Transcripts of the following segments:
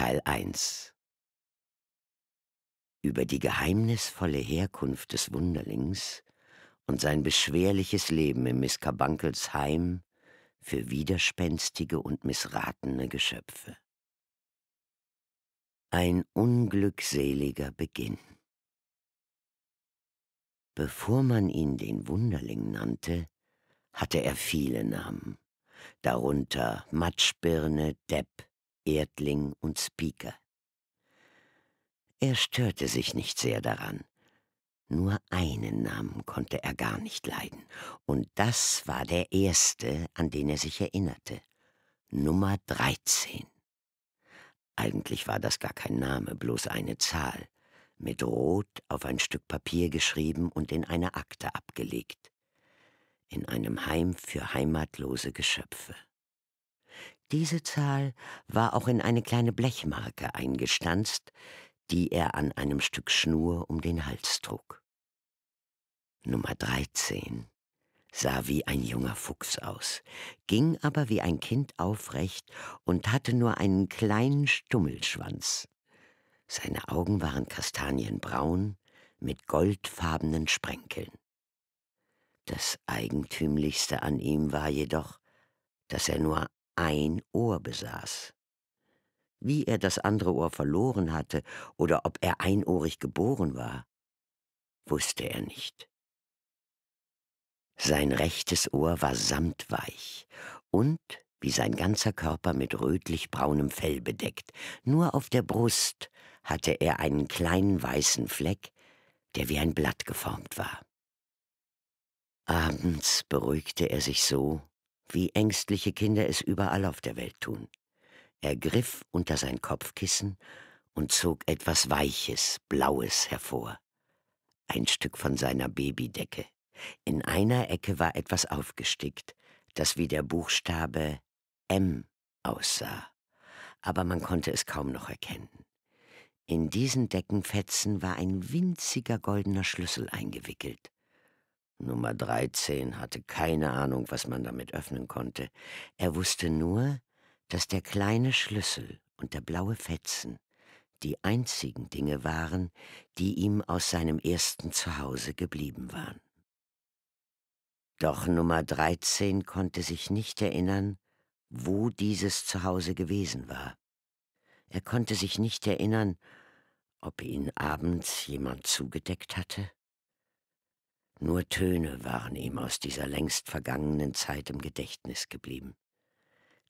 Teil 1 Über die geheimnisvolle Herkunft des Wunderlings und sein beschwerliches Leben in Miss Kabankels Heim für widerspenstige und missratene Geschöpfe. Ein unglückseliger Beginn. Bevor man ihn den Wunderling nannte, hatte er viele Namen, darunter Matschbirne, Depp, Erdling und Speaker. Er störte sich nicht sehr daran. Nur einen Namen konnte er gar nicht leiden, und das war der erste, an den er sich erinnerte. Nummer 13. Eigentlich war das gar kein Name, bloß eine Zahl, mit Rot auf ein Stück Papier geschrieben und in einer Akte abgelegt. In einem Heim für heimatlose Geschöpfe. Diese Zahl war auch in eine kleine Blechmarke eingestanzt, die er an einem Stück Schnur um den Hals trug. Nummer 13 sah wie ein junger Fuchs aus, ging aber wie ein Kind aufrecht und hatte nur einen kleinen Stummelschwanz. Seine Augen waren kastanienbraun mit goldfarbenen Sprenkeln. Das Eigentümlichste an ihm war jedoch, dass er nur ein Ohr besaß. Wie er das andere Ohr verloren hatte oder ob er einohrig geboren war, wusste er nicht. Sein rechtes Ohr war samtweich und wie sein ganzer Körper mit rötlich-braunem Fell bedeckt. Nur auf der Brust hatte er einen kleinen weißen Fleck, der wie ein Blatt geformt war. Abends beruhigte er sich so, wie ängstliche Kinder es überall auf der Welt tun. Er griff unter sein Kopfkissen und zog etwas Weiches, Blaues hervor. Ein Stück von seiner Babydecke. In einer Ecke war etwas aufgestickt, das wie der Buchstabe M aussah, aber man konnte es kaum noch erkennen. In diesen Deckenfetzen war ein winziger goldener Schlüssel eingewickelt. Nummer 13 hatte keine Ahnung, was man damit öffnen konnte. Er wusste nur, dass der kleine Schlüssel und der blaue Fetzen die einzigen Dinge waren, die ihm aus seinem ersten Zuhause geblieben waren. Doch Nummer 13 konnte sich nicht erinnern, wo dieses Zuhause gewesen war. Er konnte sich nicht erinnern, ob ihn abends jemand zugedeckt hatte nur Töne waren ihm aus dieser längst vergangenen Zeit im Gedächtnis geblieben.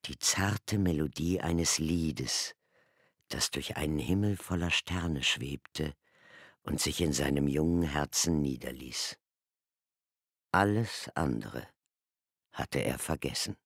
Die zarte Melodie eines Liedes, das durch einen Himmel voller Sterne schwebte und sich in seinem jungen Herzen niederließ. Alles andere hatte er vergessen.